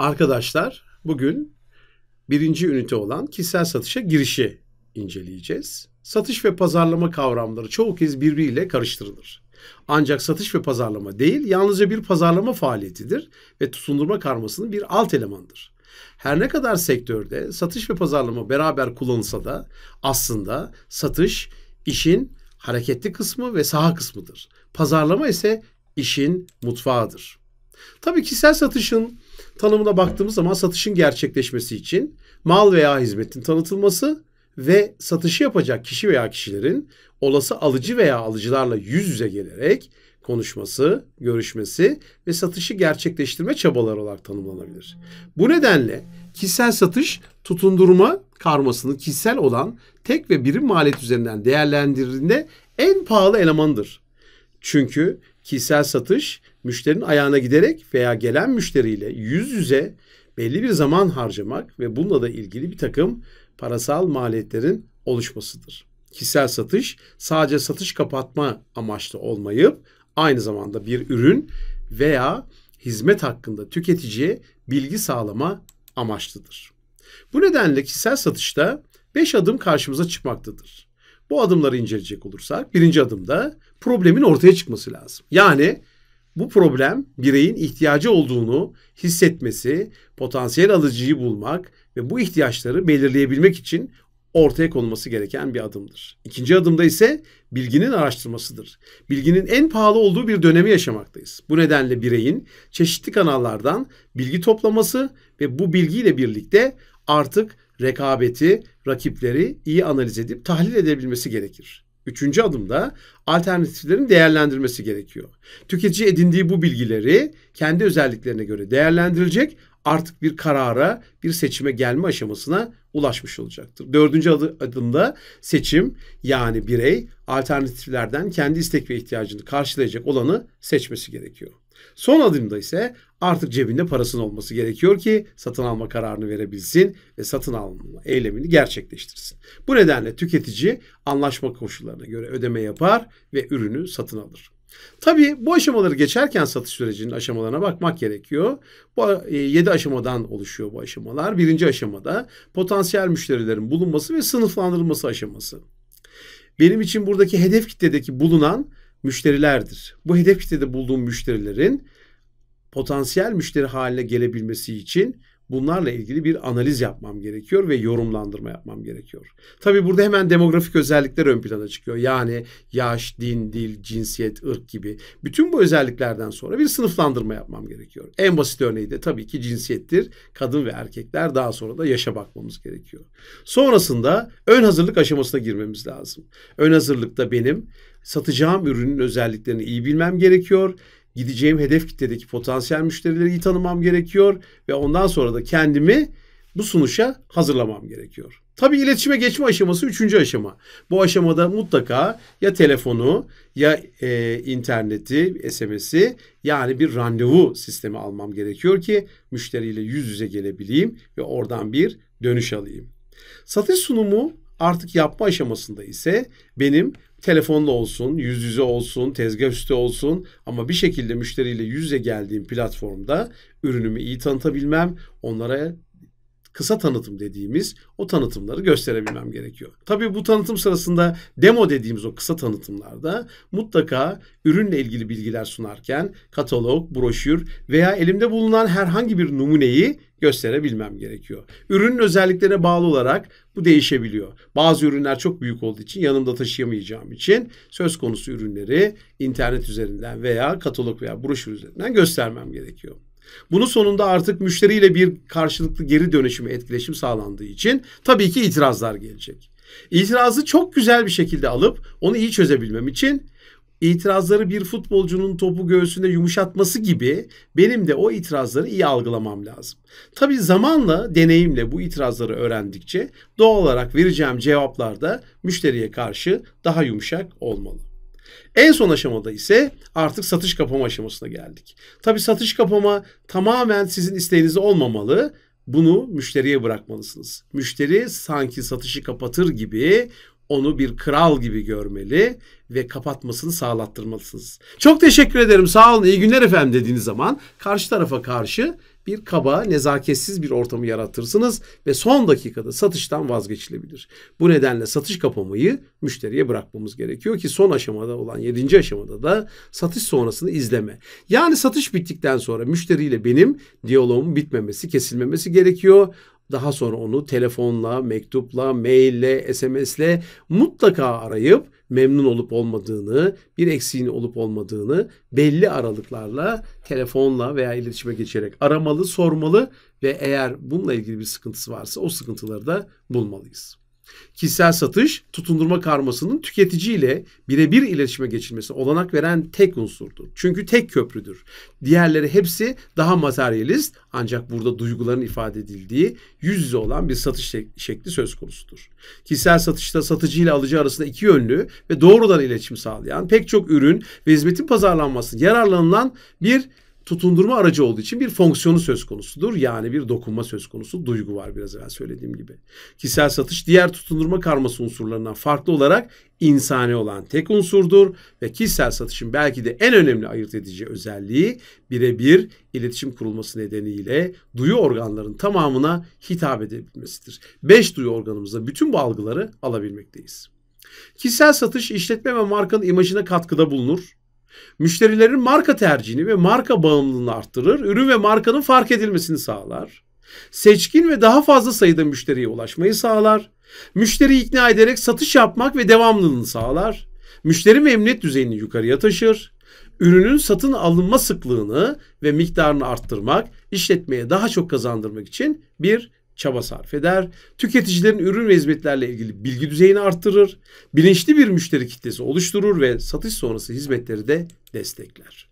Arkadaşlar bugün birinci ünite olan kişisel satışa girişi inceleyeceğiz. Satış ve pazarlama kavramları çoğu kez birbiriyle karıştırılır. Ancak satış ve pazarlama değil, yalnızca bir pazarlama faaliyetidir ve sundurma karmasının bir alt elemandır. Her ne kadar sektörde satış ve pazarlama beraber kullanılsa da aslında satış işin hareketli kısmı ve saha kısmıdır. Pazarlama ise işin mutfağıdır. Tabii kişisel satışın tanımına baktığımız zaman satışın gerçekleşmesi için mal veya hizmetin tanıtılması ve satışı yapacak kişi veya kişilerin olası alıcı veya alıcılarla yüz yüze gelerek konuşması, görüşmesi ve satışı gerçekleştirme çabaları olarak tanımlanabilir. Bu nedenle kişisel satış tutundurma karmasının kişisel olan tek ve birim maliyet üzerinden değerlendirildiğinde en pahalı elemandır. Çünkü kişisel satış müşterinin ayağına giderek veya gelen müşteriyle yüz yüze belli bir zaman harcamak ve bununla da ilgili bir takım parasal maliyetlerin oluşmasıdır. Kişisel satış sadece satış kapatma amaçlı olmayıp aynı zamanda bir ürün veya hizmet hakkında tüketiciye bilgi sağlama amaçlıdır. Bu nedenle kişisel satışta 5 adım karşımıza çıkmaktadır. Bu adımları inceleyecek olursak birinci adımda problemin ortaya çıkması lazım. Yani bu problem bireyin ihtiyacı olduğunu hissetmesi, potansiyel alıcıyı bulmak ve bu ihtiyaçları belirleyebilmek için ortaya konulması gereken bir adımdır. İkinci adımda ise bilginin araştırmasıdır. Bilginin en pahalı olduğu bir dönemi yaşamaktayız. Bu nedenle bireyin çeşitli kanallardan bilgi toplaması ve bu bilgiyle birlikte artık rekabeti, rakipleri iyi analiz edip tahlil edebilmesi gerekir. Üçüncü adımda alternatiflerin değerlendirmesi gerekiyor. Tüketici edindiği bu bilgileri kendi özelliklerine göre değerlendirecek artık bir karara, bir seçime gelme aşamasına ulaşmış olacaktır. Dördüncü adımda seçim yani birey alternatiflerden kendi istek ve ihtiyacını karşılayacak olanı seçmesi gerekiyor. Son adımda ise artık cebinde parasının olması gerekiyor ki satın alma kararını verebilsin ve satın alma eylemini gerçekleştirsin. Bu nedenle tüketici anlaşma koşullarına göre ödeme yapar ve ürünü satın alır. Tabi bu aşamaları geçerken satış sürecinin aşamalarına bakmak gerekiyor. Bu 7 e, aşamadan oluşuyor bu aşamalar. Birinci aşamada potansiyel müşterilerin bulunması ve sınıflandırılması aşaması. Benim için buradaki hedef kitledeki bulunan müşterilerdir. Bu hedef kitlede bulduğum müşterilerin potansiyel müşteri haline gelebilmesi için bunlarla ilgili bir analiz yapmam gerekiyor ve yorumlandırma yapmam gerekiyor. Tabii burada hemen demografik özellikler ön plana çıkıyor. Yani yaş, din, dil, cinsiyet, ırk gibi bütün bu özelliklerden sonra bir sınıflandırma yapmam gerekiyor. En basit örneği de tabii ki cinsiyettir. Kadın ve erkekler daha sonra da yaşa bakmamız gerekiyor. Sonrasında ön hazırlık aşamasına girmemiz lazım. Ön hazırlıkta benim satacağım ürünün özelliklerini iyi bilmem gerekiyor. Gideceğim hedef kitledeki potansiyel müşterileri iyi tanımam gerekiyor ve ondan sonra da kendimi bu sunuşa hazırlamam gerekiyor. Tabi iletişime geçme aşaması üçüncü aşama. Bu aşamada mutlaka ya telefonu ya e, interneti, SMS'i yani bir randevu sistemi almam gerekiyor ki müşteriyle yüz yüze gelebileyim ve oradan bir dönüş alayım. Satış sunumu artık yapma aşamasında ise benim Telefonla olsun, yüz yüze olsun, tezgah üstü olsun ama bir şekilde müşteriyle yüz yüze geldiğim platformda ürünümü iyi tanıtabilmem, onlara kısa tanıtım dediğimiz o tanıtımları gösterebilmem gerekiyor. Tabii bu tanıtım sırasında demo dediğimiz o kısa tanıtımlarda mutlaka ürünle ilgili bilgiler sunarken katalog, broşür veya elimde bulunan herhangi bir numuneyi gösterebilmem gerekiyor. Ürünün özelliklerine bağlı olarak bu değişebiliyor. Bazı ürünler çok büyük olduğu için yanımda taşıyamayacağım için söz konusu ürünleri internet üzerinden veya katalog veya broşür üzerinden göstermem gerekiyor. Bunun sonunda artık müşteriyle bir karşılıklı geri dönüşümü etkileşim sağlandığı için tabii ki itirazlar gelecek. İtirazı çok güzel bir şekilde alıp onu iyi çözebilmem için itirazları bir futbolcunun topu göğsünde yumuşatması gibi benim de o itirazları iyi algılamam lazım. Tabi zamanla deneyimle bu itirazları öğrendikçe doğal olarak vereceğim cevaplar da müşteriye karşı daha yumuşak olmalı. En son aşamada ise artık satış kapama aşamasına geldik. Tabii satış kapama tamamen sizin isteğiniz olmamalı. Bunu müşteriye bırakmalısınız. Müşteri sanki satışı kapatır gibi onu bir kral gibi görmeli ve kapatmasını sağlattırmalısınız. Çok teşekkür ederim sağ olun iyi günler efendim dediğiniz zaman karşı tarafa karşı bir kaba nezaketsiz bir ortamı yaratırsınız ve son dakikada satıştan vazgeçilebilir. Bu nedenle satış kapamayı müşteriye bırakmamız gerekiyor ki son aşamada olan 7. aşamada da satış sonrasını izleme. Yani satış bittikten sonra müşteriyle benim diyaloğumun bitmemesi, kesilmemesi gerekiyor. Daha sonra onu telefonla, mektupla, maille, SMS'le mutlaka arayıp memnun olup olmadığını, bir eksiğini olup olmadığını belli aralıklarla telefonla veya iletişime geçerek aramalı, sormalı ve eğer bununla ilgili bir sıkıntısı varsa o sıkıntıları da bulmalıyız. Kişisel satış tutundurma karmasının tüketici tüketiciyle birebir iletişime geçilmesine olanak veren tek unsurdur. Çünkü tek köprüdür. Diğerleri hepsi daha materyalist ancak burada duyguların ifade edildiği yüz yüze olan bir satış şekli söz konusudur. Kişisel satışta satıcı ile alıcı arasında iki yönlü ve doğrudan iletişim sağlayan pek çok ürün ve hizmetin pazarlanmasının yararlanılan bir tutundurma aracı olduğu için bir fonksiyonu söz konusudur. Yani bir dokunma söz konusu, duygu var biraz evvel söylediğim gibi. Kişisel satış diğer tutundurma karması unsurlarından farklı olarak insani olan tek unsurdur ve kişisel satışın belki de en önemli ayırt edici özelliği birebir iletişim kurulması nedeniyle duyu organlarının tamamına hitap edebilmesidir. Beş duyu organımızda bütün bu algıları alabilmekteyiz. Kişisel satış işletme ve markanın imajına katkıda bulunur Müşterilerin marka tercihini ve marka bağımlılığını arttırır, ürün ve markanın fark edilmesini sağlar. Seçkin ve daha fazla sayıda müşteriye ulaşmayı sağlar. müşteri ikna ederek satış yapmak ve devamlılığını sağlar. Müşteri memnuniyet düzeyini yukarıya taşır. Ürünün satın alınma sıklığını ve miktarını arttırmak, işletmeye daha çok kazandırmak için bir çaba sarf eder. Tüketicilerin ürün ve hizmetlerle ilgili bilgi düzeyini arttırır. Bilinçli bir müşteri kitlesi oluşturur ve satış sonrası hizmetleri de destekler.